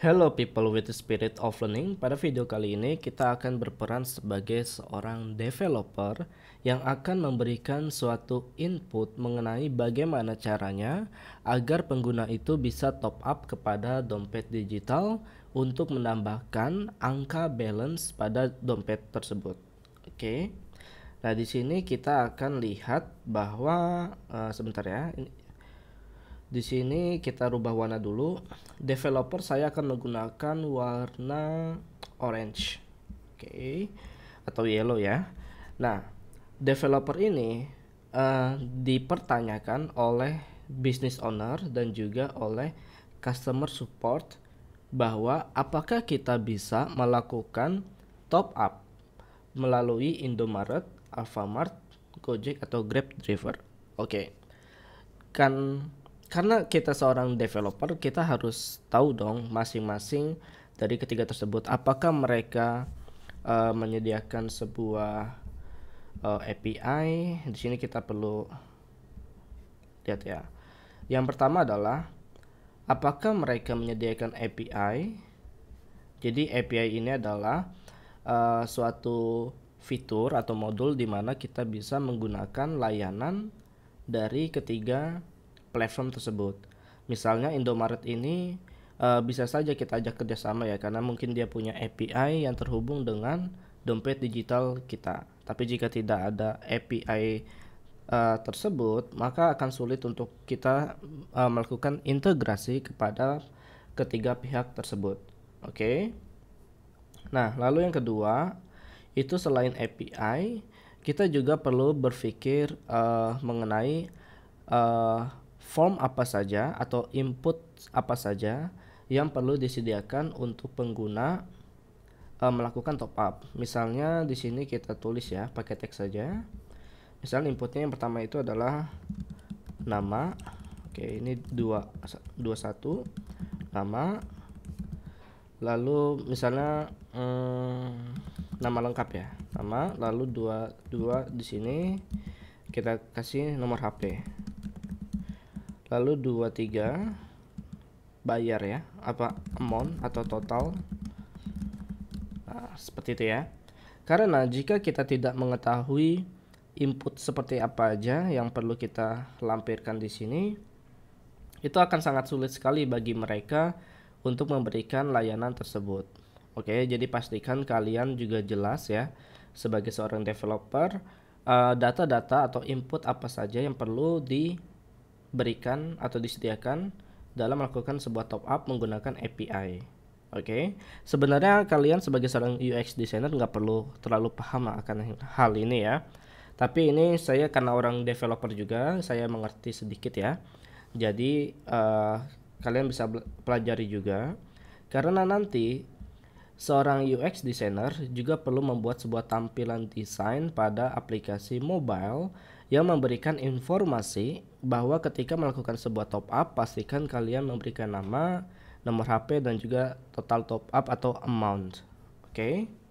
Hello people with the spirit of learning. Pada video kali ini kita akan berperan sebagai seorang developer yang akan memberikan suatu input mengenai bagaimana caranya agar pengguna itu bisa top up kepada dompet digital untuk menambahkan angka balance pada dompet tersebut. Oke. Okay. Nah, di sini kita akan lihat bahwa uh, sebentar ya. Ini, di sini kita rubah warna dulu. Developer saya akan menggunakan warna orange. Oke. Okay. Atau yellow ya. Nah, developer ini uh, dipertanyakan oleh business owner dan juga oleh customer support bahwa apakah kita bisa melakukan top up melalui Indomaret, Alfamart, Gojek atau Grab driver. Oke. Okay. Kan karena kita seorang developer kita harus tahu dong masing-masing dari ketiga tersebut apakah mereka uh, menyediakan sebuah uh, eh, API di sini kita perlu lihat ya yang pertama adalah apakah mereka menyediakan API jadi API ini adalah uh, suatu fitur atau modul di mana kita bisa menggunakan layanan dari ketiga platform tersebut. Misalnya Indomaret ini uh, bisa saja kita ajak kerjasama ya karena mungkin dia punya API yang terhubung dengan dompet digital kita. Tapi jika tidak ada API uh, eh, tersebut, maka akan sulit untuk kita uh, melakukan integrasi kepada ketiga pihak tersebut. Oke. Okay? Nah, lalu yang kedua, itu selain API, kita juga perlu berpikir uh, mengenai uh, form apa saja atau input apa saja yang perlu disediakan untuk pengguna e, melakukan top up. Misalnya di sini kita tulis ya pakai teks saja. Misal inputnya yang pertama itu adalah nama. Oke, ini 2 21 nama. Lalu misalnya hmm, nama lengkap ya. Nama lalu 22 di sini kita kasih nomor HP lalu 23 bayar ya apa amount atau total nah, seperti itu ya karena jika kita tidak mengetahui input seperti apa aja yang perlu kita lampirkan di sini itu akan sangat sulit sekali bagi mereka untuk memberikan layanan tersebut oke jadi pastikan kalian juga jelas ya sebagai seorang developer ah, data-data data -data atau input apa saja yang perlu di berikan atau disediakan dalam melakukan sebuah top up menggunakan API. Oke, okay? sebenarnya kalian sebagai seorang UX designer nggak perlu terlalu paham akan hal ini ya. Tapi ini saya karena orang developer juga, saya mengerti sedikit ya. Jadi uh, kalian bisa pelajari juga, karena nanti seorang UX designer juga perlu membuat sebuah tampilan desain pada aplikasi mobile yang memberikan informasi bahwa ketika melakukan sebuah top up pastikan kalian memberikan nama, nomor HP dan juga total top up atau amount. Oke. Okay?